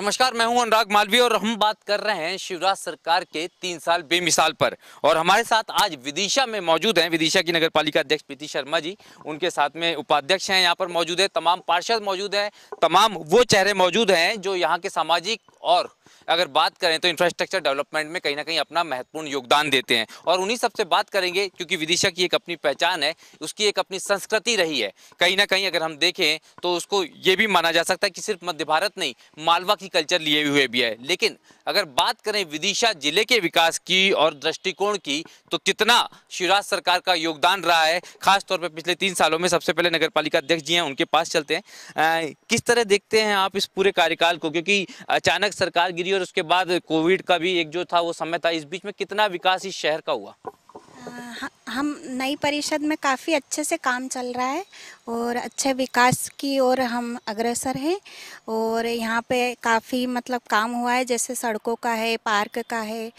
नमस्कार मैं हूं अनुराग मालवीय और हम बात कर रहे हैं शिवराज सरकार के तीन साल बेमिसाल पर और हमारे साथ आज विदिशा में मौजूद हैं विदिशा की नगर पालिका अध्यक्ष प्रीति शर्मा जी उनके साथ में उपाध्यक्ष हैं यहाँ पर मौजूद है तमाम पार्षद मौजूद हैं तमाम वो चेहरे मौजूद हैं जो यहाँ के सामाजिक और अगर बात करें तो इंफ्रास्ट्रक्चर डेवलपमेंट में कहीं ना कहीं अपना महत्वपूर्ण योगदान देते हैं और उन्हीं सबसे बात करेंगे क्योंकि विदिशा की एक अपनी पहचान है उसकी एक अपनी संस्कृति रही है कहीं ना कहीं अगर हम देखें तो उसको ये भी माना जा सकता है कि सिर्फ मध्य भारत नहीं मालवा की कल्चर लिए हुए भी है लेकिन अगर बात करें विदिशा जिले के विकास की और दृष्टिकोण की तो कितना शिवराज सरकार का योगदान रहा है खासतौर पर पिछले तीन सालों में सबसे पहले नगर पालिका अध्यक्ष जी हैं उनके पास चलते हैं किस तरह देखते हैं आप इस पूरे कार्यकाल को क्योंकि अचानक अचानक सरकार गिरी और उसके बाद कोविड का भी एक जो था वो समय था इस बीच में कितना विकास इस शहर का हुआ हम नई परिषद में काफ़ी अच्छे से काम चल रहा है और अच्छे विकास की ओर हम अग्रसर हैं और यहाँ पे काफ़ी मतलब काम हुआ है जैसे सड़कों का है पार्क का है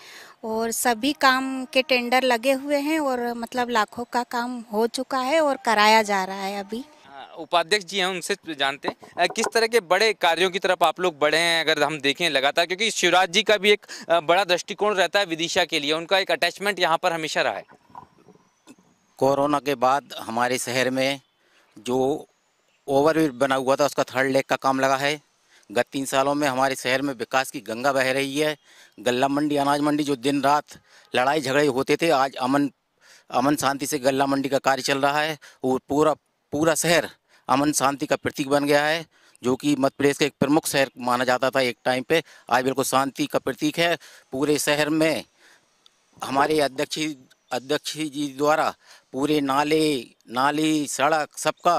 और सभी काम के टेंडर लगे हुए हैं और मतलब लाखों का काम हो चुका है और कराया जा रहा है अभी उपाध्यक्ष जी हैं उनसे तो जानते हैं किस तरह के बड़े कार्यों की तरफ आप लोग बढ़े हैं अगर हम देखें लगातार क्योंकि शिवराज जी का भी एक बड़ा दृष्टिकोण रहता है विदिशा के लिए उनका एक अटैचमेंट यहाँ पर हमेशा रहा है कोरोना के बाद हमारे शहर में जो ओवरब्रिज बना हुआ था उसका थर्ड लेग का काम लगा है गत तीन सालों में हमारे शहर में विकास की गंगा बह रही है गल्ला मंडी अनाज मंडी जो दिन रात लड़ाई झगड़े होते थे आज अमन अमन शांति से गल्ला मंडी का कार्य चल रहा है और पूरा पूरा शहर अमन शांति का प्रतीक बन गया है जो कि मध्य प्रदेश का एक प्रमुख शहर माना जाता था एक टाइम पे आज बिल्कुल शांति का प्रतीक है पूरे शहर में हमारे अध्यक्ष अध्यक्ष जी द्वारा पूरे नाले नाली सड़क सबका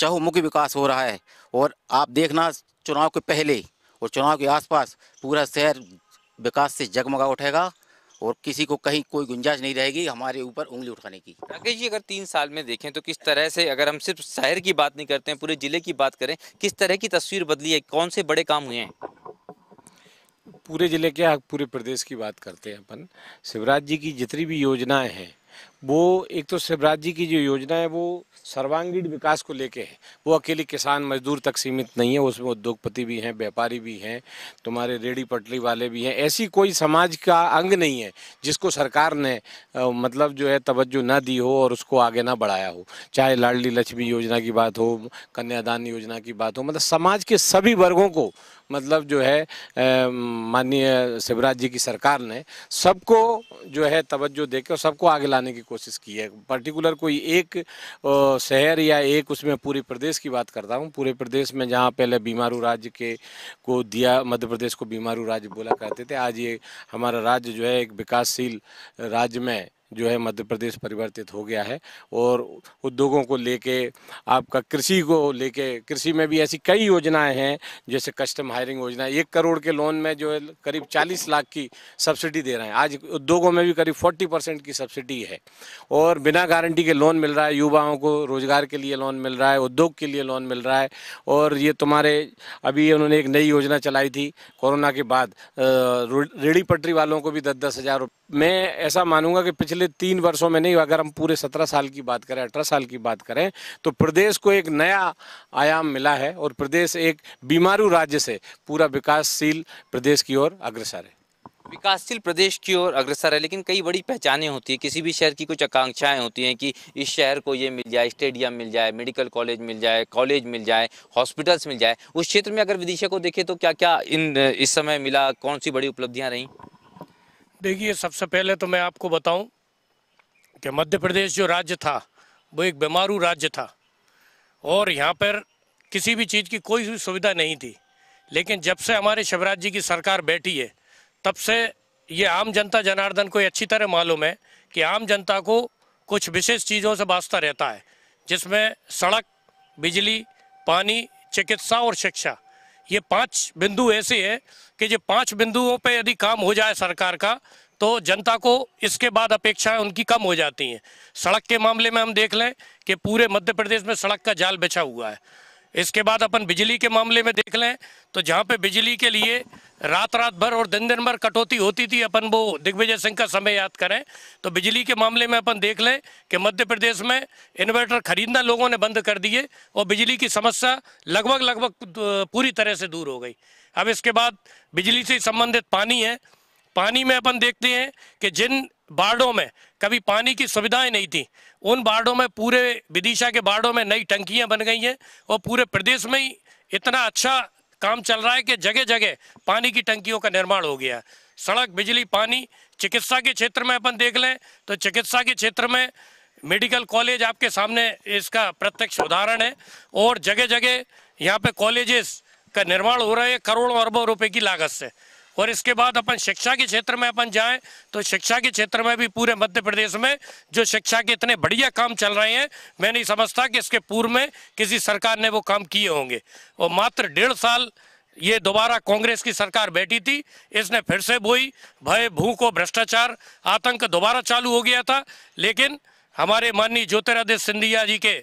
चहुमुखी विकास हो रहा है और आप देखना चुनाव के पहले और चुनाव के आसपास पूरा शहर विकास से जगमगा उठेगा और किसी को कहीं कोई गुंजाइश नहीं रहेगी हमारे ऊपर उंगली उठाने की राकेश जी अगर तीन साल में देखें तो किस तरह से अगर हम सिर्फ शहर की बात नहीं करते हैं पूरे ज़िले की बात करें किस तरह की तस्वीर बदली है कौन से बड़े काम हुए हैं पूरे ज़िले के पूरे प्रदेश की बात करते हैं अपन शिवराज जी की जितनी भी योजनाएं हैं वो एक तो शिवराज जी की जो योजना है वो सर्वांगीण विकास को लेके है वो अकेले किसान मजदूर तक सीमित नहीं है उसमें उद्योगपति भी हैं व्यापारी भी हैं तुम्हारे रेडी पटली वाले भी हैं ऐसी कोई समाज का अंग नहीं है जिसको सरकार ने आ, मतलब जो है तवज्जो ना दी हो और उसको आगे ना बढ़ाया हो चाहे लाडली लक्ष्मी योजना की बात हो कन्यादान योजना की बात हो मतलब समाज के सभी वर्गों को मतलब जो है माननीय शिवराज जी की सरकार ने सबको जो है तवज्जो दे के सबको आगे लाने की कोशिश की है पर्टिकुलर कोई एक शहर या एक उसमें पूरे प्रदेश की बात करता हूँ पूरे प्रदेश में जहाँ पहले बीमारू राज्य के को दिया मध्य प्रदेश को बीमारू राज्य बोला करते थे आज ये हमारा राज्य जो है एक विकासशील राज्य में जो है मध्य प्रदेश परिवर्तित हो गया है और उद्योगों को लेके आपका कृषि को लेके कृषि में भी ऐसी कई योजनाएं हैं जैसे कस्टम हायरिंग योजना एक करोड़ के लोन में जो है करीब 40 लाख की सब्सिडी दे रहे हैं आज उद्योगों में भी करीब 40 परसेंट की सब्सिडी है और बिना गारंटी के लोन मिल रहा है युवाओं को रोजगार के लिए लोन मिल रहा है उद्योग के लिए लोन मिल रहा है और ये तुम्हारे अभी उन्होंने एक नई योजना चलाई थी कोरोना के बाद रेड़ी पटरी वालों को भी दस दस हज़ार मैं ऐसा मानूंगा कि पिछले तीन वर्षों में नहीं अगर हम पूरे सत्रह साल की बात करें अठारह साल की बात करें तो प्रदेश को एक नया आयाम मिला है और प्रदेश एक बीमारू राज्य से पूरा विकासशील प्रदेश की ओर अग्रसर है विकासशील प्रदेश की ओर अग्रसर है लेकिन कई बड़ी पहचानें होती हैं किसी भी शहर की कुछ आकांक्षाएं होती हैं कि इस शहर को ये मिल जाए स्टेडियम मिल जाए मेडिकल कॉलेज मिल जाए कॉलेज मिल जाए हॉस्पिटल्स मिल जाए उस क्षेत्र में अगर विदिशा को देखें तो क्या क्या इन इस समय मिला कौन सी बड़ी उपलब्धियाँ रहीं देखिए सबसे पहले तो मैं आपको बताऊं कि मध्य प्रदेश जो राज्य था वो एक बीमारू राज्य था और यहाँ पर किसी भी चीज़ की कोई भी सुविधा नहीं थी लेकिन जब से हमारे शिवराज जी की सरकार बैठी है तब से ये आम जनता जनार्दन को अच्छी तरह मालूम है कि आम जनता को कुछ विशेष चीज़ों से वास्ता रहता है जिसमें सड़क बिजली पानी चिकित्सा और शिक्षा ये पांच बिंदु ऐसे हैं कि जो पांच बिंदुओं पे यदि काम हो जाए सरकार का तो जनता को इसके बाद अपेक्षाएं उनकी कम हो जाती हैं सड़क के मामले में हम देख लें कि पूरे मध्य प्रदेश में सड़क का जाल बिछा हुआ है इसके बाद अपन बिजली के मामले में देख लें तो जहाँ पे बिजली के लिए रात रात भर और दिन दिन भर कटौती होती थी अपन वो दिग्विजय सिंह का समय याद करें तो बिजली के मामले में अपन देख लें कि मध्य प्रदेश में इन्वर्टर खरीदना लोगों ने बंद कर दिए और बिजली की समस्या लगभग लगभग पूरी तरह से दूर हो गई अब इसके बाद बिजली से संबंधित पानी है पानी में अपन देखते हैं कि जिन बाड़ों में कभी पानी की सुविधाएं नहीं थी उन बाड़ों में पूरे विदिशा के बाड़ों में नई टंकियां बन गई हैं और पूरे प्रदेश में ही इतना अच्छा काम चल रहा है कि जगह जगह पानी की टंकियों का निर्माण हो गया सड़क बिजली पानी चिकित्सा के क्षेत्र में अपन देख लें तो चिकित्सा के क्षेत्र में मेडिकल कॉलेज आपके सामने इसका प्रत्यक्ष उदाहरण है और जगह जगह यहाँ पे कॉलेजेस का निर्माण हो रहा है करोड़ों अरबों रुपए की लागत से और इसके बाद अपन शिक्षा के क्षेत्र में अपन जाएं तो शिक्षा के क्षेत्र में भी पूरे मध्य प्रदेश में जो शिक्षा के इतने बढ़िया काम चल रहे हैं मैं नहीं समझता कि इसके पूर्व में किसी सरकार ने वो काम किए होंगे और मात्र डेढ़ साल ये दोबारा कांग्रेस की सरकार बैठी थी इसने फिर से बोई भय भूख और भ्रष्टाचार आतंक दोबारा चालू हो गया था लेकिन हमारे माननीय ज्योतिरादित्य सिंधिया जी के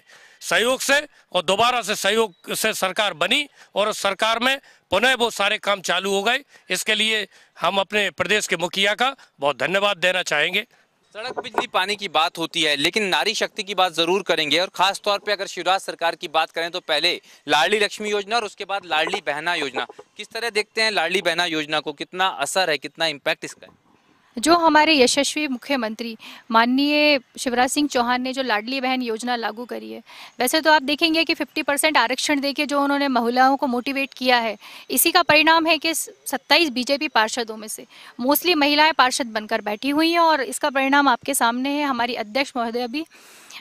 सहयोग से और दोबारा से सहयोग से सरकार बनी और उस सरकार में पुनः वो सारे काम चालू हो गए इसके लिए हम अपने प्रदेश के मुखिया का बहुत धन्यवाद देना चाहेंगे सड़क बिजली पानी की बात होती है लेकिन नारी शक्ति की बात जरूर करेंगे और खास तौर पे अगर शिवराज सरकार की बात करें तो पहले लाडली लक्ष्मी योजना और उसके बाद लाडली बहना योजना किस तरह देखते हैं लाडली बहना योजना को कितना असर है कितना इम्पैक्ट इसका है जो हमारे यशस्वी मुख्यमंत्री माननीय शिवराज सिंह चौहान ने जो लाडली बहन योजना लागू करी है वैसे तो आप देखेंगे कि 50 परसेंट आरक्षण देके जो उन्होंने महिलाओं को मोटिवेट किया है इसी का परिणाम है कि 27 बीजेपी पार्षदों में से मोस्टली महिलाएं पार्षद बनकर बैठी हुई हैं और इसका परिणाम आपके सामने है हमारी अध्यक्ष महोदय भी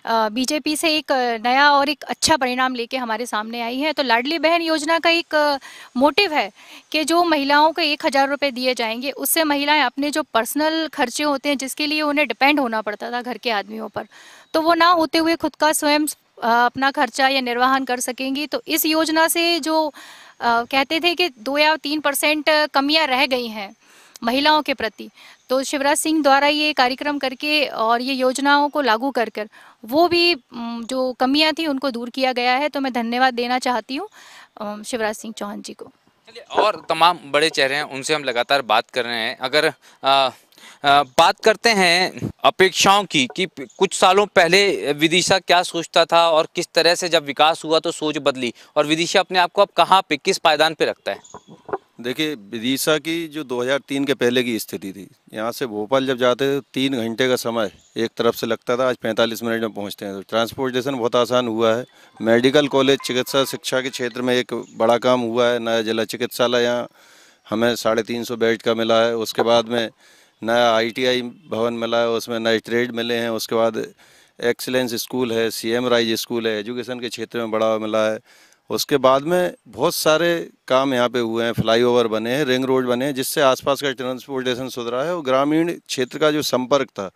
बीजेपी से एक नया और एक अच्छा परिणाम लेके हमारे सामने आई है तो लाडली बहन योजना का एक मोटिव है कि जो महिलाओं को एक हज़ार रुपये दिए जाएंगे उससे महिलाएं अपने जो पर्सनल खर्चे होते हैं जिसके लिए उन्हें डिपेंड होना पड़ता था घर के आदमियों पर तो वो ना होते हुए खुद का स्वयं अपना खर्चा या निर्वाहन कर सकेंगी तो इस योजना से जो कहते थे कि दो या तीन परसेंट कमियाँ रह गई हैं महिलाओं के प्रति तो शिवराज सिंह द्वारा ये कार्यक्रम करके और ये योजनाओं को लागू कर कर वो भी जो कमियां थी उनको दूर किया गया है तो मैं धन्यवाद देना चाहती हूँ शिवराज सिंह चौहान जी को और तमाम बड़े चेहरे हैं उनसे हम लगातार बात कर रहे हैं अगर आ, आ, बात करते हैं अपेक्षाओं की कि कुछ सालों पहले विदिशा क्या सोचता था और किस तरह से जब विकास हुआ तो सोच बदली और विदिशा अपने आप को अब कहाँ पे किस पायदान पे रखता है देखिए विदिशा की जो 2003 के पहले की स्थिति थी यहाँ से भोपाल जब जाते थे तीन घंटे का समय एक तरफ से लगता था आज 45 मिनट में पहुँचते हैं तो ट्रांसपोर्टेशन बहुत आसान हुआ है मेडिकल कॉलेज चिकित्सा शिक्षा के क्षेत्र में एक बड़ा काम हुआ है नया जिला चिकित्सालय यहाँ हमें साढ़े तीन सौ बेड का मिला है उसके बाद में नया आई आई भवन मिला है उसमें नए ट्रेड मिले हैं उसके बाद एक्सेलेंस स्कूल है सी राइज स्कूल है एजुकेशन के क्षेत्र में बढ़ावा मिला है उसके बाद में बहुत सारे काम यहाँ पे हुए हैं फ्लाईओवर बने हैं रिंग रोड बने हैं जिससे आसपास का ट्रांसपोर्टेशन सुधरा है और ग्रामीण क्षेत्र का जो संपर्क था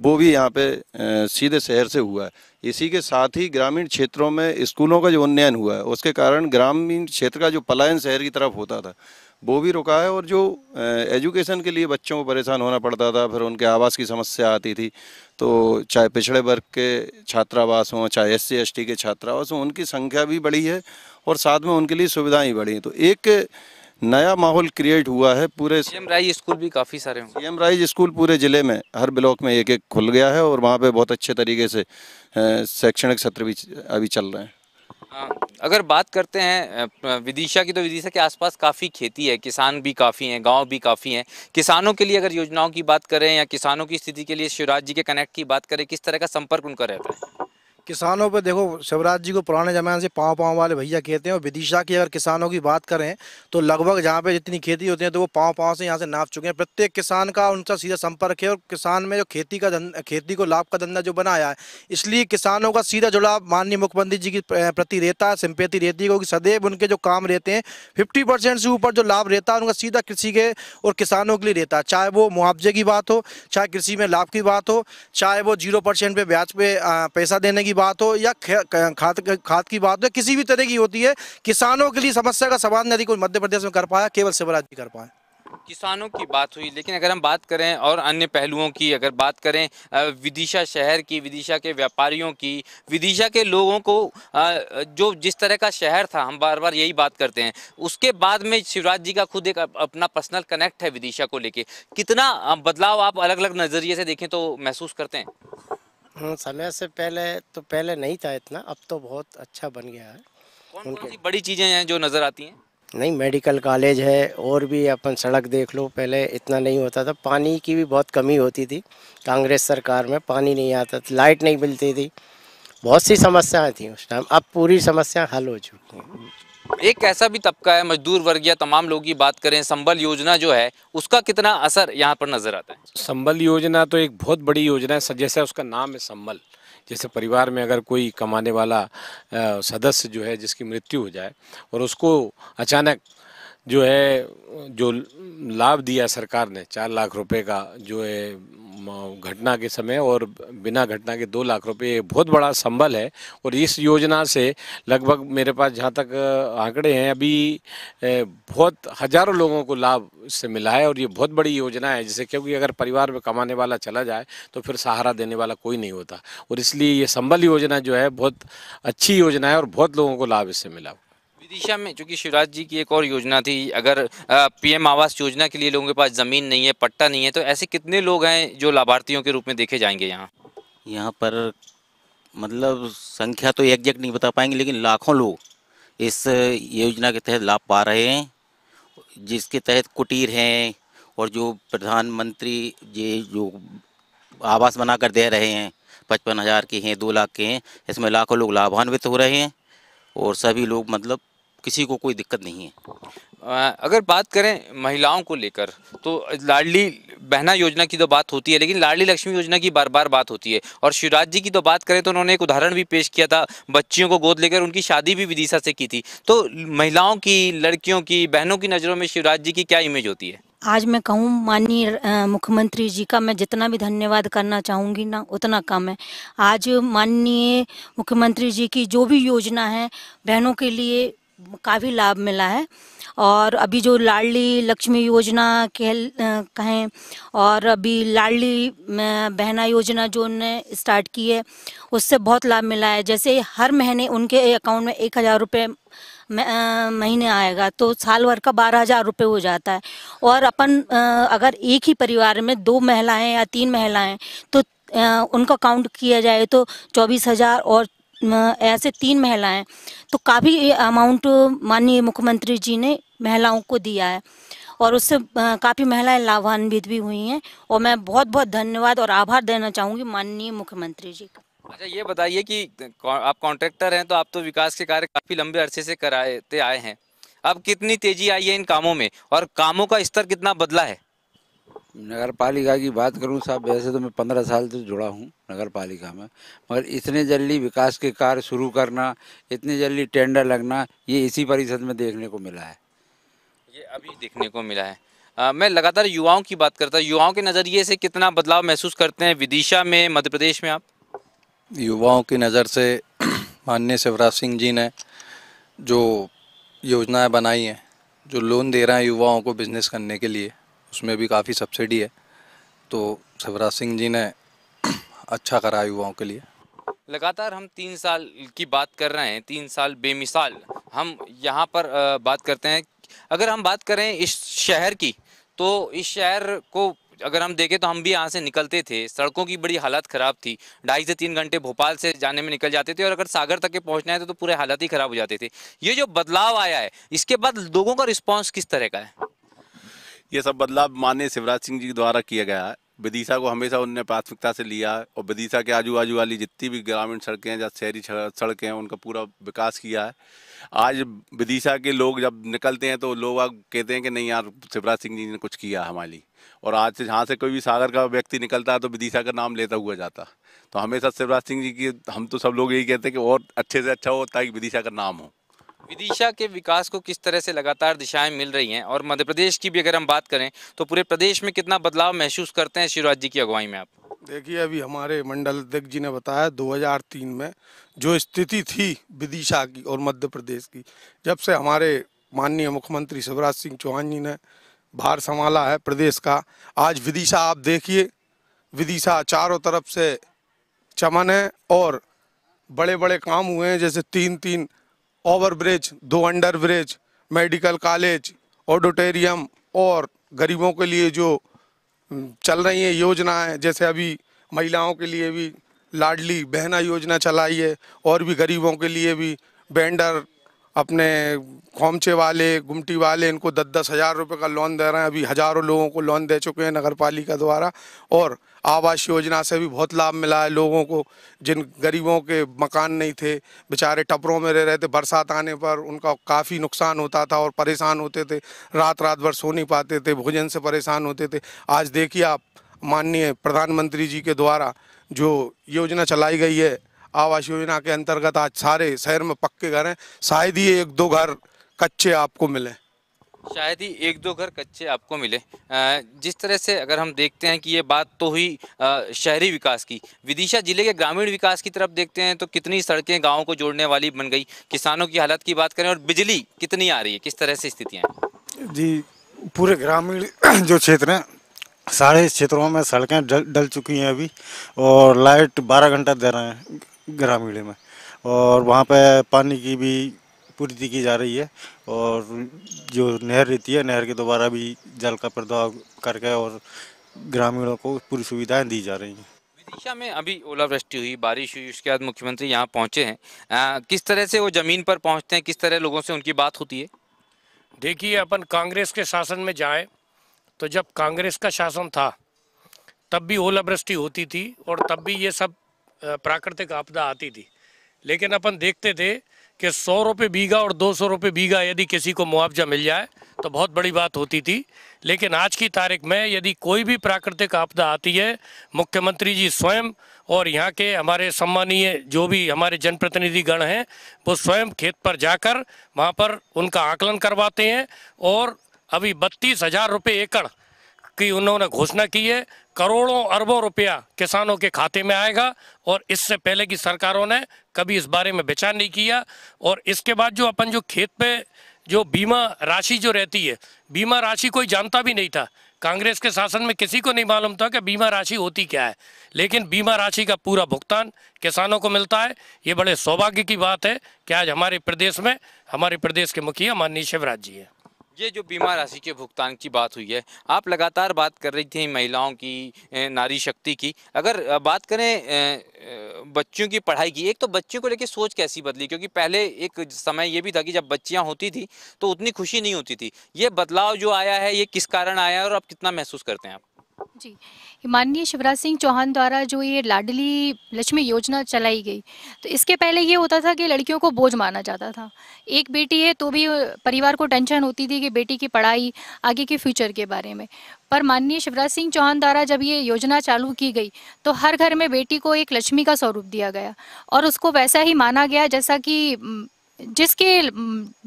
वो भी यहाँ पे सीधे शहर से हुआ है इसी के साथ ही ग्रामीण क्षेत्रों में स्कूलों का जो उन्नयन हुआ है उसके कारण ग्रामीण क्षेत्र का जो पलायन शहर की तरफ होता था वो भी रुका है और जो एजुकेशन के लिए बच्चों को परेशान होना पड़ता था फिर उनके आवास की समस्या आती थी तो चाहे पिछड़े वर्ग के छात्रावास हों चाहे एस सी के छात्रावास हों उनकी संख्या भी बढ़ी है और साथ में उनके लिए सुविधाएं बढ़ी तो एक नया माहौल क्रिएट हुआ है पूरे सी एम राइज स्कूल भी काफ़ी सारे सी एम राइज स्कूल पूरे ज़िले में हर ब्लॉक में एक एक खुल गया है और वहाँ पे बहुत अच्छे तरीके से शैक्षणिक सत्र भी अभी चल रहे हैं हाँ, अगर बात करते हैं विदिशा की तो विदिशा के आसपास काफ़ी खेती है किसान भी काफ़ी हैं गांव भी काफ़ी हैं किसानों के लिए अगर योजनाओं की बात करें या किसानों की स्थिति के लिए शिवराज जी के कनेक्ट की बात करें किस तरह का संपर्क उनका रहता है किसानों पे देखो शिवराज जी को पुराने ज़माने से पाँव पाँव वाले भैया कहते हैं और विदिशा की अगर किसानों की बात करें तो लगभग जहाँ पे जितनी खेती होती है तो वो पाँव पाँव से यहाँ से नाप चुके हैं प्रत्येक किसान का उनका सीधा संपर्क है और किसान में जो खेती का धंधा खेती को लाभ का धंधा जो बनाया है इसलिए किसानों का सीधा जुड़ाव माननीय मुख्यमंत्री जी की प्रति रहता है सिंपेती रहती है क्योंकि सदैव उनके जो काम रहते हैं फिफ्टी से ऊपर जो लाभ रहता है उनका सीधा कृषि के और किसानों के लिए रहता है चाहे वो मुआवजे की बात हो चाहे कृषि में लाभ की बात हो चाहे वो जीरो परसेंट पे ब्याज पे पैसा देने की बात हो या खाद खाद की बात हो किसी भी तरह की होती है किसानों के लिए समस्या का समाधान यदि कोई मध्य प्रदेश में कर पाया केवल शिवराज जी कर पाए किसानों की बात हुई लेकिन अगर हम बात करें और अन्य पहलुओं की अगर बात करें विदिशा शहर की विदिशा के व्यापारियों की विदिशा के लोगों को जो जिस तरह का शहर था हम बार बार यही बात करते हैं उसके बाद में शिवराज जी का खुद एक अपना पर्सनल कनेक्ट है विदिशा को लेके कितना बदलाव आप अलग अलग नज़रिए से देखें तो महसूस करते हैं हाँ, समय से पहले तो पहले नहीं था इतना अब तो बहुत अच्छा बन गया है कौन कौन सी बड़ी चीज़ें हैं जो नज़र आती हैं नहीं मेडिकल कॉलेज है और भी अपन सड़क देख लो पहले इतना नहीं होता था पानी की भी बहुत कमी होती थी कांग्रेस सरकार में पानी नहीं आता था लाइट नहीं मिलती थी बहुत सी समस्याएं थी उस टाइम अब पूरी समस्या हल हो चुकी हैं एक ऐसा भी तबका है मजदूर वर्ग या तमाम लोग की बात करें संबल योजना जो है उसका कितना असर यहाँ पर नज़र आता है संबल योजना तो एक बहुत बड़ी योजना है जैसे उसका नाम है संबल जैसे परिवार में अगर कोई कमाने वाला सदस्य जो है जिसकी मृत्यु हो जाए और उसको अचानक जो है जो लाभ दिया सरकार ने चार लाख रुपए का जो है घटना के समय और बिना घटना के दो लाख रुपए ये बहुत बड़ा संबल है और इस योजना से लगभग मेरे पास जहाँ तक आंकड़े हैं अभी बहुत हजारों लोगों को लाभ इससे मिला है और ये बहुत बड़ी योजना है जैसे क्योंकि अगर परिवार में कमाने वाला चला जाए तो फिर सहारा देने वाला कोई नहीं होता और इसलिए ये संबल योजना जो है बहुत अच्छी योजना है और बहुत लोगों को लाभ इससे मिला विदिशा में चूंकि शिवराज जी की एक और योजना थी अगर पीएम आवास योजना के लिए लोगों के पास ज़मीन नहीं है पट्टा नहीं है तो ऐसे कितने लोग हैं जो लाभार्थियों के रूप में देखे जाएंगे यहाँ यहाँ पर मतलब संख्या तो एग्जैक्ट नहीं बता पाएंगे लेकिन लाखों लोग इस योजना के तहत लाभ पा रहे हैं जिसके तहत कुटीर हैं और जो प्रधानमंत्री ये जो आवास बनाकर दे रहे हैं पचपन हज़ार के हैं दो लाख के हैं इसमें लाखों लोग लाभान्वित हो रहे हैं और सभी लोग मतलब किसी को कोई दिक्कत नहीं है अगर बात करें महिलाओं को लेकर तो लाडली बहना योजना की तो बात होती है लेकिन लाडली लक्ष्मी योजना की बार बार बात होती है और शिवराज जी की तो बात करें तो उन्होंने एक उदाहरण भी पेश किया था बच्चियों को गोद लेकर उनकी शादी भी विदिशा से की थी तो महिलाओं की लड़कियों की बहनों की नज़रों में शिवराज जी की क्या इमेज होती है आज मैं कहूँ माननीय मुख्यमंत्री जी का मैं जितना भी धन्यवाद करना चाहूँगी ना उतना कम है आज माननीय मुख्यमंत्री जी की जो भी योजना है बहनों के लिए काफ़ी लाभ मिला है और अभी जो लाडली लक्ष्मी योजना कह कहें और अभी लाडली बहना योजना जो उनने स्टार्ट की है उससे बहुत लाभ मिला है जैसे हर महीने उनके अकाउंट में एक हज़ार रुपये महीने आएगा तो साल भर का बारह हज़ार रुपये हो जाता है और अपन अगर एक ही परिवार में दो महिलाएं या तीन महिलाएं तो उनका काउंट किया जाए तो चौबीस हज़ार और ऐसे तीन महिलाएं तो काफ़ी अमाउंट माननीय मुख्यमंत्री जी ने महिलाओं को दिया है और उससे काफ़ी महिलाएं लाभान्वित भी हुई हैं और मैं बहुत बहुत धन्यवाद और आभार देना चाहूँगी माननीय मुख्यमंत्री जी का अच्छा ये बताइए कि आप कॉन्ट्रैक्टर हैं तो आप तो विकास के कार्य काफ़ी लंबे अरसे से कराए आए हैं अब कितनी तेजी आई है इन कामों में और कामों का स्तर कितना बदला है नगर पालिका की बात करूं साहब वैसे तो मैं पंद्रह साल से जुड़ा हूं नगर पालिका में मगर इतने जल्दी विकास के कार्य शुरू करना इतने जल्दी टेंडर लगना ये इसी परिषद में देखने को मिला है ये अभी देखने को मिला है आ, मैं लगातार युवाओं की बात करता हूँ युवाओं के नज़रिए से कितना बदलाव महसूस करते हैं विदिशा में मध्य प्रदेश में आप युवाओं की नज़र से माननीय शिवराज सिंह जी ने जो योजनाएँ बनाई हैं जो लोन दे रहे हैं युवाओं को बिजनेस करने के लिए उसमें भी काफ़ी सब्सिडी है तो शिवराज सिंह जी ने अच्छा करा युवाओं के लिए लगातार हम तीन साल की बात कर रहे हैं तीन साल बेमिसाल हम यहाँ पर बात करते हैं अगर हम बात करें इस शहर की तो इस शहर को अगर हम देखें तो हम भी यहाँ से निकलते थे सड़कों की बड़ी हालत ख़राब थी ढाई से तीन घंटे भोपाल से जाने में निकल जाते थे और अगर सागर तक के पहुँचना है तो, तो पूरे हालत ही ख़राब हो जाते थे ये जो बदलाव आया है इसके बाद लोगों का रिस्पॉन्स किस तरह का है ये सब बदलाव मान्य शिवराज सिंह जी द्वारा किया गया है विदिशा को हमेशा उनने प्राथमिकता से लिया और विदिशा के आजू बाजू वाली जितनी भी ग्रामीण सड़कें हैं या शहरी सड़कें हैं उनका पूरा विकास किया है आज विदिशा के लोग जब निकलते हैं तो लोग कहते हैं कि नहीं यार शिवराज सिंह जी ने कुछ किया हमारे लिए और आज से जहाँ से कोई भी सागर का व्यक्ति निकलता है तो विदिशा का नाम लेता हुआ जाता तो हमेशा शिवराज सिंह जी की हम तो सब लोग यही कहते हैं कि और अच्छे से अच्छा हो ताकि विदिशा का नाम हो विदिशा के विकास को किस तरह से लगातार दिशाएं मिल रही हैं और मध्य प्रदेश की भी अगर हम बात करें तो पूरे प्रदेश में कितना बदलाव महसूस करते हैं शिवराज जी की अगुवाई में आप देखिए अभी हमारे मंडल अध्यक्ष जी ने बताया 2003 में जो स्थिति थी विदिशा की और मध्य प्रदेश की जब से हमारे माननीय मुख्यमंत्री शिवराज सिंह चौहान जी ने भार संभाला है प्रदेश का आज विदिशा आप देखिए विदिशा चारों तरफ से चमन है और बड़े बड़े काम हुए हैं जैसे तीन तीन ओवर ब्रिज दो under bridge medical college auditorium और गरीबों के लिए जो हम्म, चल रही हैं योजनाएं जैसे अभी महिलाओं के लिए भी लाडली बहना योजना चलाई है और भी गरीबों के लिए भी बेंडर अपने खोमचे वाले गुमटी वाले इनको दस दस हज़ार रुपये का लोन दे रहे हैं अभी हज़ारों लोगों को लोन दे चुके हैं नगर पालिका द्वारा और आवास योजना से भी बहुत लाभ मिला है लोगों को जिन गरीबों के मकान नहीं थे बेचारे टपरों में रह रहे थे बरसात आने पर उनका काफ़ी नुकसान होता था और परेशान होते थे रात रात भर सो नहीं पाते थे भोजन से परेशान होते थे आज देखिए आप माननीय प्रधानमंत्री जी के द्वारा जो योजना चलाई गई है आवास योजना के अंतर्गत आज सारे शहर में पक्के घर हैं शायद ही एक दो घर कच्चे आपको मिले शायद ही एक दो घर कच्चे आपको मिले जिस तरह से अगर हम देखते हैं कि ये बात तो हुई शहरी विकास की विदिशा जिले के ग्रामीण विकास की तरफ देखते हैं तो कितनी सड़कें गाँव को जोड़ने वाली बन गई किसानों की हालत की बात करें और बिजली कितनी आ रही है किस तरह से स्थितियाँ जी पूरे ग्रामीण जो क्षेत्र हैं सारे क्षेत्रों में सड़कें डल, चुकी हैं अभी और लाइट बारह घंटा दे रहे हैं ग्रामीण में और वहाँ पे पानी की भी पूर्ति की जा रही है और जो नहर रहती है नहर के दोबारा भी जल का प्रदाव करके और ग्रामीणों को पूरी सुविधाएं दी जा रही हैं विदिशा में अभी ओलावृष्टि हुई बारिश हुई उसके बाद मुख्यमंत्री यहाँ पहुँचे हैं आ, किस तरह से वो ज़मीन पर पहुँचते हैं किस तरह लोगों से उनकी बात होती है देखिए अपन कांग्रेस के शासन में जाए तो जब कांग्रेस का शासन था तब भी ओलावृष्टि होती थी और तब भी ये सब प्राकृतिक आपदा आती थी लेकिन अपन देखते थे कि सौ रुपये बीघा और दो सौ रुपये बीघा यदि किसी को मुआवजा मिल जाए तो बहुत बड़ी बात होती थी लेकिन आज की तारीख में यदि कोई भी प्राकृतिक आपदा आती है मुख्यमंत्री जी स्वयं और यहाँ के हमारे सम्मानीय जो भी हमारे जनप्रतिनिधिगण हैं वो स्वयं खेत पर जाकर वहाँ पर उनका आकलन करवाते हैं और अभी बत्तीस हज़ार रुपये एकड़ की उन्होंने घोषणा की है करोड़ों अरबों रुपया किसानों के खाते में आएगा और इससे पहले की सरकारों ने कभी इस बारे में विचार नहीं किया और इसके बाद जो अपन जो खेत पे जो बीमा राशि जो रहती है बीमा राशि कोई जानता भी नहीं था कांग्रेस के शासन में किसी को नहीं मालूम था कि बीमा राशि होती क्या है लेकिन बीमा राशि का पूरा भुगतान किसानों को मिलता है ये बड़े सौभाग्य की बात है कि आज हमारे प्रदेश में हमारे प्रदेश के मुखिया माननीय शिवराज जी हैं ये जो बीमा राशि के भुगतान की बात हुई है आप लगातार बात कर रही थी महिलाओं की नारी शक्ति की अगर बात करें बच्चियों की पढ़ाई की एक तो बच्चियों को लेकर सोच कैसी बदली क्योंकि पहले एक समय ये भी था कि जब बच्चियाँ होती थी तो उतनी खुशी नहीं होती थी ये बदलाव जो आया है ये किस कारण आया है और आप कितना महसूस करते हैं आप जी माननीय शिवराज सिंह चौहान द्वारा जो ये लाडली लक्ष्मी योजना चलाई गई तो इसके पहले ये होता था कि लड़कियों को बोझ माना जाता था एक बेटी है तो भी परिवार को टेंशन होती थी कि बेटी की पढ़ाई आगे के फ्यूचर के बारे में पर माननीय शिवराज सिंह चौहान द्वारा जब ये योजना चालू की गई तो हर घर में बेटी को एक लक्ष्मी का स्वरूप दिया गया और उसको वैसा ही माना गया जैसा कि जिसके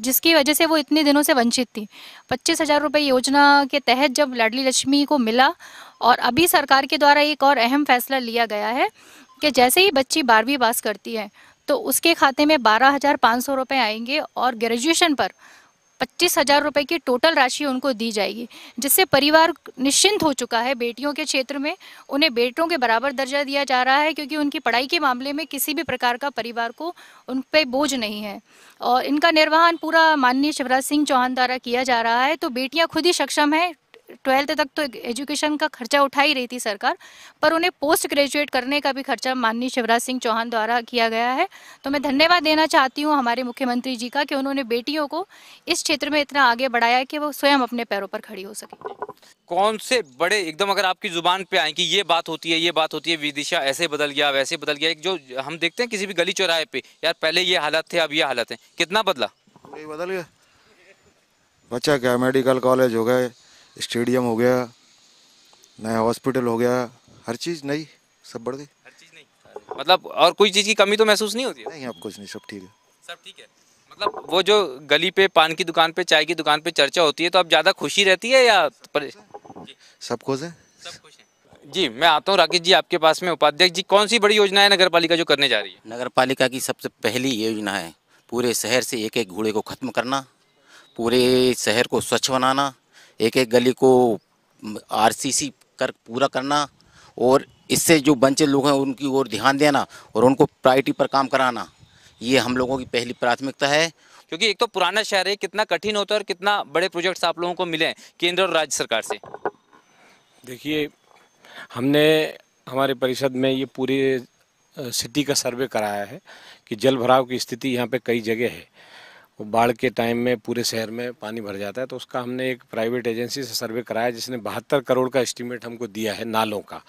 जिसकी वजह से वो इतने दिनों से वंचित थी पच्चीस हजार रुपये योजना के तहत जब लाडली लक्ष्मी को मिला और अभी सरकार के द्वारा एक और अहम फैसला लिया गया है कि जैसे ही बच्ची बारहवीं पास करती है तो उसके खाते में बारह हज़ार पाँच सौ रुपये आएंगे और ग्रेजुएशन पर पच्चीस हजार रुपये की टोटल राशि उनको दी जाएगी जिससे परिवार निश्चिंत हो चुका है बेटियों के क्षेत्र में उन्हें बेटों के बराबर दर्जा दिया जा रहा है क्योंकि उनकी पढ़ाई के मामले में किसी भी प्रकार का परिवार को उन पर बोझ नहीं है और इनका निर्वहन पूरा माननीय शिवराज सिंह चौहान द्वारा किया जा रहा है तो बेटियाँ खुद ही सक्षम है ट्वेल्थ तक तो एजुकेशन का खर्चा उठा ही रही थी सरकार पर उन्हें पोस्ट ग्रेजुएट करने का भी खर्चा माननीय शिवराज सिंह चौहान द्वारा किया गया है तो मैं धन्यवाद देना चाहती हूँ हमारे मुख्यमंत्री जी का कि उन्होंने बेटियों को इस क्षेत्र में इतना आगे बढ़ाया कि वो स्वयं अपने पैरों पर खड़ी हो सके कौन से बड़े एकदम अगर आपकी जुबान पे आए कि ये बात होती है ये बात होती है विदिशा ऐसे बदल गया वैसे बदल गया जो हम देखते हैं किसी भी गली चौराहे पे यार पहले ये हालत थे अब ये हालत है कितना बदला बदल गया बच्चा क्या मेडिकल कॉलेज हो गए स्टेडियम हो गया नया हॉस्पिटल हो गया हर चीज़ नई सब बढ़ गई हर चीज़ नहीं मतलब और कोई चीज़ की कमी तो महसूस नहीं होती है? नहीं अब कुछ नहीं सब ठीक है सब ठीक है मतलब वो जो गली पे पान की दुकान पे चाय की दुकान पे चर्चा होती है तो अब ज़्यादा खुशी रहती है या पर... सब खुश है सब खुश है जी मैं आता हूँ राकेश जी आपके पास में उपाध्यक्ष जी कौन सी बड़ी योजना है नगर पालिका जो करने जा रही है नगर पालिका की सबसे पहली योजना है पूरे शहर से एक एक घोड़े को ख़त्म करना पूरे शहर को स्वच्छ बनाना एक एक गली को आरसीसी कर पूरा करना और इससे जो बंचे लोग हैं उनकी ओर ध्यान देना और उनको प्रायोरिटी पर काम कराना ये हम लोगों की पहली प्राथमिकता है क्योंकि एक तो पुराना शहर है कितना कठिन होता है और कितना बड़े प्रोजेक्ट्स आप लोगों को मिले हैं केंद्र और राज्य सरकार से देखिए हमने हमारे परिषद में ये पूरे सिटी का सर्वे कराया है कि जल भराव की स्थिति यहाँ पे कई जगह है वो तो बाढ़ के टाइम में पूरे शहर में पानी भर जाता है तो उसका हमने एक प्राइवेट एजेंसी से सर्वे कराया जिसने बहत्तर करोड़ का एस्टीमेट हमको दिया है नालों का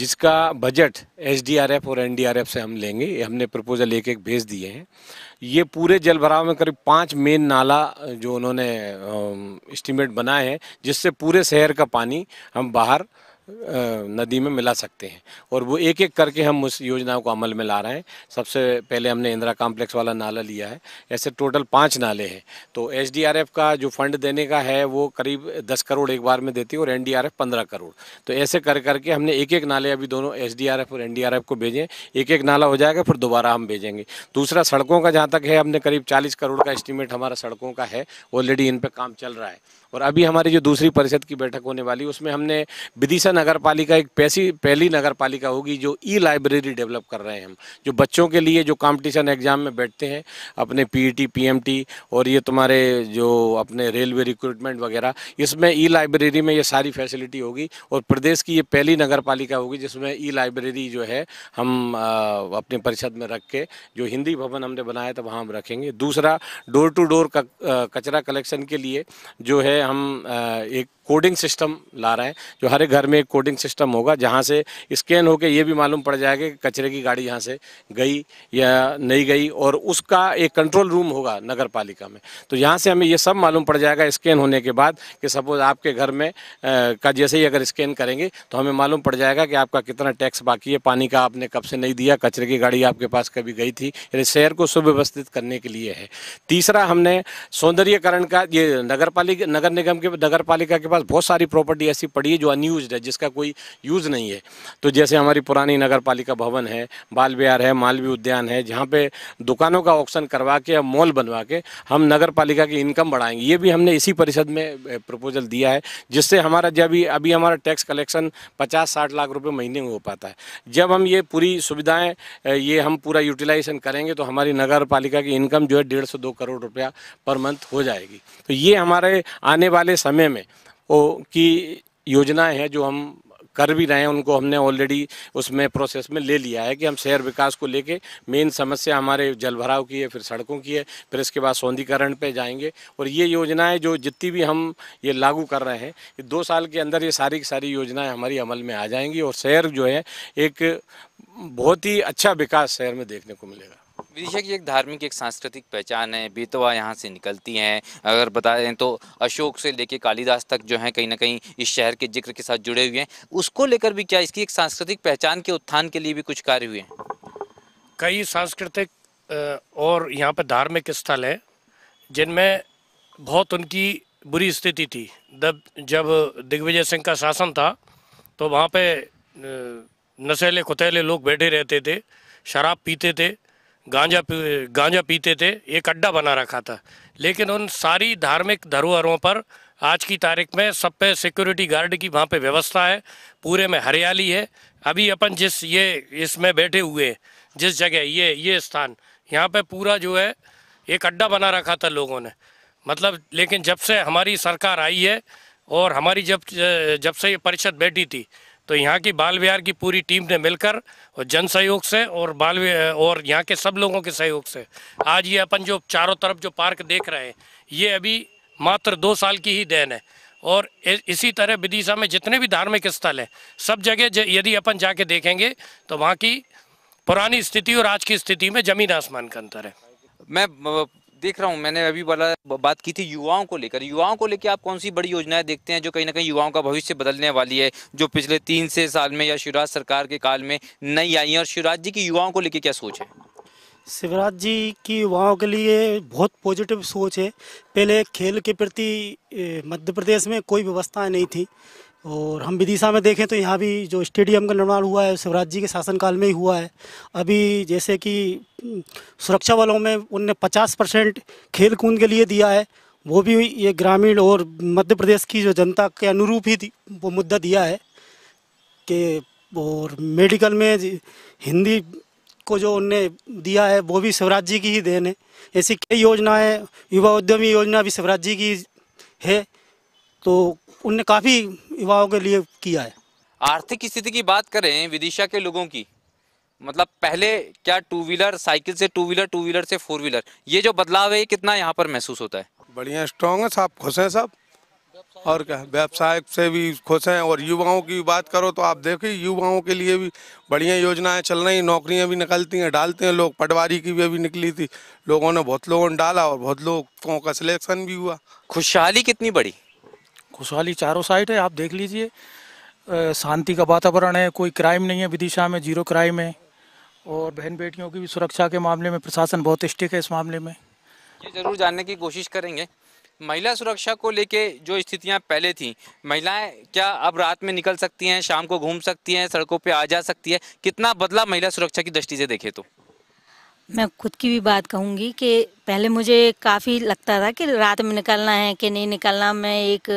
जिसका बजट एसडीआरएफ और एनडीआरएफ से हम लेंगे हमने प्रपोजल एक एक भेज दिए हैं ये पूरे जल भराव में करीब पाँच मेन नाला जो उन्होंने एस्टीमेट बनाए हैं जिससे पूरे शहर का पानी हम बाहर नदी में मिला सकते हैं और वो एक एक करके हम उस योजनाओं को अमल में ला रहे हैं सबसे पहले हमने इंदिरा कॉम्प्लेक्स वाला नाला लिया है ऐसे टोटल पाँच नाले हैं तो एच का जो फंड देने का है वो करीब दस करोड़ एक बार में देती है और एन डी करोड़ तो ऐसे कर करके हमने एक एक नाले अभी दोनों एच और एन को भेजें एक एक नाला हो जाएगा फिर दोबारा हम भेजेंगे दूसरा सड़कों का जहाँ तक है हमने करीब चालीस करोड़ का एस्टिमेट हमारा सड़कों का है ऑलरेडी इन पर काम चल रहा है और अभी हमारी जो दूसरी परिषद की बैठक होने वाली उसमें हमने विदिशा नगर पालिका एक पैसी पहली नगर पालिका होगी जो ई लाइब्रेरी डेवलप कर रहे हैं हम जो बच्चों के लिए जो कॉम्पिटिशन एग्जाम में बैठते हैं अपने पीईटी पीएमटी e और ये तुम्हारे जो अपने रेलवे रिक्रूटमेंट वगैरह इसमें ई लाइब्रेरी में ये सारी फैसिलिटी होगी और प्रदेश की ये पहली नगर पालिका होगी जिसमें ई लाइब्रेरी जो है हम अपने परिषद में रख के जो हिंदी भवन हमने बनाया था वहाँ हम रखेंगे दूसरा डोर टू डोर कचरा कलेक्शन के लिए जो है हम एक कोडिंग सिस्टम ला रहे हैं जो हर एक घर में एक कोडिंग सिस्टम होगा जहाँ से स्कैन होकर ये भी मालूम पड़ जाएगा कि कचरे की गाड़ी यहाँ से गई या नहीं गई और उसका एक कंट्रोल रूम होगा नगर पालिका में तो यहाँ से हमें ये सब मालूम पड़ जाएगा स्कैन होने के बाद कि सपोज आपके घर में आ, का जैसे ही अगर स्कैन करेंगे तो हमें मालूम पड़ जाएगा कि आपका कितना टैक्स बाकी है पानी का आपने कब से नहीं दिया कचरे की गाड़ी आपके पास कभी गई थी यानी शहर को सुव्यवस्थित करने के लिए है तीसरा हमने सौंदर्यकरण का ये नगर पालिका नगर निगम के नगर पालिका के पास पास बहुत सारी प्रॉपर्टी ऐसी पड़ी है जो अनयूज है जिसका कोई यूज़ नहीं है तो जैसे हमारी पुरानी नगर पालिका भवन है बाल विहार है मालवीय उद्यान है जहाँ पे दुकानों का ऑप्शन करवा के या मॉल बनवा के हम नगर पालिका की इनकम बढ़ाएंगे ये भी हमने इसी परिषद में प्रपोजल दिया है जिससे हमारा जब भी अभी हमारा टैक्स कलेक्शन पचास साठ लाख रुपये महीने में हो पाता है जब हम ये पूरी सुविधाएँ ये हम पूरा यूटिलाइजेशन करेंगे तो हमारी नगर पालिका की इनकम जो है डेढ़ सौ दो करोड़ रुपया पर मंथ हो जाएगी तो ये हमारे आने वाले समय में की योजनाएं हैं जो हम कर भी रहे हैं उनको हमने ऑलरेडी उसमें प्रोसेस में ले लिया है कि हम शहर विकास को लेके मेन समस्या हमारे जलभराव की है फिर सड़कों की है फिर इसके बाद सौंदीकरण पे जाएंगे और ये योजनाएं जो जितनी भी हम ये लागू कर रहे हैं ये दो साल के अंदर ये सारी की सारी योजनाएं हमारी अमल में आ जाएंगी और शहर जो है एक बहुत ही अच्छा विकास शहर में देखने को मिलेगा विदिशा की एक धार्मिक एक सांस्कृतिक पहचान है बेतवा यहाँ से निकलती हैं अगर बताएं तो अशोक से लेके कालिदास तक जो है कहीं ना कहीं इस शहर के जिक्र के साथ जुड़े हुए हैं उसको लेकर भी क्या इसकी एक सांस्कृतिक पहचान के उत्थान के लिए भी कुछ कार्य हुए हैं कई सांस्कृतिक और यहाँ पर धार्मिक स्थल हैं जिनमें बहुत उनकी बुरी स्थिति थी जब जब दिग्विजय सिंह का शासन था तो वहाँ पे नशेले कुतैले लोग बैठे रहते थे शराब पीते थे गांजा गांजा पीते थे एक अड्डा बना रखा था लेकिन उन सारी धार्मिक धरोहरों पर आज की तारीख में सब पे सिक्योरिटी गार्ड की वहाँ पे व्यवस्था है पूरे में हरियाली है अभी अपन जिस ये इसमें बैठे हुए जिस जगह ये ये स्थान यहाँ पे पूरा जो है एक अड्डा बना रखा था लोगों ने मतलब लेकिन जब से हमारी सरकार आई है और हमारी जब जब से ये परिषद बैठी थी तो यहाँ की बाल विहार की पूरी टीम ने मिलकर और जन सहयोग से और बाल और यहाँ के सब लोगों के सहयोग से आज ये अपन जो चारों तरफ जो पार्क देख रहे हैं ये अभी मात्र दो साल की ही देन है और इसी तरह विदिशा में जितने भी धार्मिक स्थल हैं सब जगह यदि अपन जाके देखेंगे तो वहाँ की पुरानी स्थिति और आज की स्थिति में ज़मीन आसमान का अंतर है मैं देख रहा हूँ मैंने अभी वाला बात की थी युवाओं को लेकर युवाओं को लेकर आप कौन सी बड़ी योजनाएं देखते हैं जो कहीं ना कहीं युवाओं का भविष्य बदलने वाली है जो पिछले तीन से साल में या शिवराज सरकार के काल में नहीं आई है और शिवराज जी की युवाओं को लेकर क्या सोच है शिवराज जी की युवाओं के लिए बहुत पॉजिटिव सोच है पहले खेल के प्रति मध्य प्रदेश में कोई व्यवस्थाएँ नहीं थी और हम विदिशा में देखें तो यहाँ भी जो स्टेडियम का निर्माण हुआ है शिवराज जी के शासनकाल में ही हुआ है अभी जैसे कि सुरक्षा बलों में उनने 50 परसेंट खेल कूद के लिए दिया है वो भी ये ग्रामीण और मध्य प्रदेश की जो जनता के अनुरूप ही वो मुद्दा दिया है कि और मेडिकल में हिंदी को जो उनने दिया है वो भी शिवराज जी की ही देन है ऐसी कई योजनाएँ युवा उद्यमी योजना भी शिवराज जी की है तो उनने काफ़ी युवाओं के लिए किया है आर्थिक स्थिति की बात करें विदिशा के लोगों की मतलब पहले क्या टू व्हीलर साइकिल से टू व्हीलर टू व्हीलर से फोर व्हीलर ये जो बदलाव है कितना यहाँ पर महसूस होता है बढ़िया स्ट्रॉन्ग है साहब खुश हैं सब और क्या व्यवसाय से भी खुश हैं और युवाओं की बात करो तो आप देखिए युवाओं के लिए भी बढ़िया योजनाएं चल रही नौकरियां भी निकलती हैं डालते हैं लोग पटवारी की भी अभी निकली थी लोगों ने बहुत लोगों ने डाला और बहुत लोगों का सिलेक्शन भी हुआ खुशहाली कितनी बड़ी खुशहाली चारों साइड है आप देख लीजिए शांति का वातावरण है कोई क्राइम नहीं है विदिशा में जीरो क्राइम है और बहन बेटियों की भी सुरक्षा के मामले में प्रशासन बहुत स्टिक है इस मामले में ये जरूर जानने की कोशिश करेंगे महिला सुरक्षा को लेके जो स्थितियां पहले थी महिलाएं क्या अब रात में निकल सकती हैं शाम को घूम सकती हैं सड़कों पे आ जा सकती है कितना बदला महिला सुरक्षा की दृष्टि से देखे तो मैं खुद की भी बात कहूँगी कि पहले मुझे काफ़ी लगता था कि रात में निकलना है कि नहीं निकलना मैं एक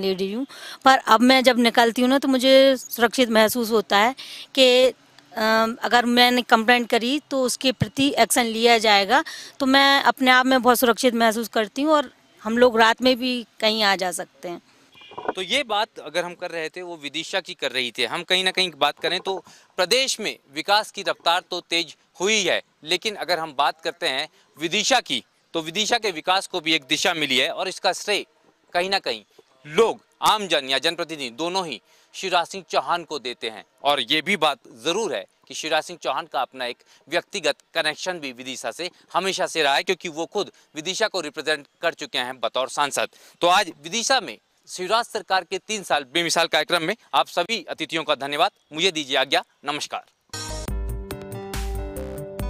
लेडी हूँ पर अब मैं जब निकलती हूँ ना तो मुझे सुरक्षित महसूस होता है कि अगर मैंने कंप्लेंट करी तो उसके प्रति एक्शन लिया जाएगा तो मैं अपने आप में बहुत सुरक्षित महसूस करती हूँ और हम लोग रात में भी कहीं आ जा सकते हैं तो ये बात अगर हम कर रहे थे वो विदिशा की कर रही थी हम कहीं ना कहीं बात करें तो प्रदेश में विकास की रफ्तार तो तेज हुई है लेकिन अगर हम बात करते हैं विदिशा की तो विदिशा के विकास को भी एक दिशा मिली है और इसका श्रेय कहीं ना कहीं लोग आम जन या जनप्रतिनिधि दोनों ही शिवराज सिंह चौहान को देते हैं और ये भी बात ज़रूर है कि शिवराज सिंह चौहान का अपना एक व्यक्तिगत कनेक्शन भी विदिशा से हमेशा से रहा है क्योंकि वो खुद विदिशा को रिप्रेजेंट कर चुके हैं बतौर सांसद तो आज विदिशा में शिवराज सरकार के तीन साल बेमिसाल कार्यक्रम में आप सभी अतिथियों का धन्यवाद मुझे दीजिए आज्ञा नमस्कार